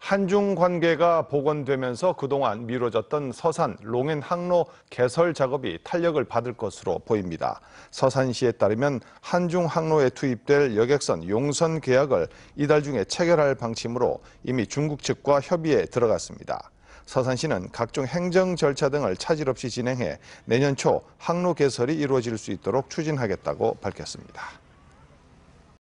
한중 관계가 복원되면서 그동안 미뤄졌던 서산 롱앤 항로 개설 작업이 탄력을 받을 것으로 보입니다. 서산시에 따르면 한중 항로에 투입될 여객선 용선 계약을 이달 중에 체결할 방침으로 이미 중국 측과 협의에 들어갔습니다. 서산시는 각종 행정 절차 등을 차질 없이 진행해 내년 초 항로 개설이 이루어질 수 있도록 추진하겠다고 밝혔습니다.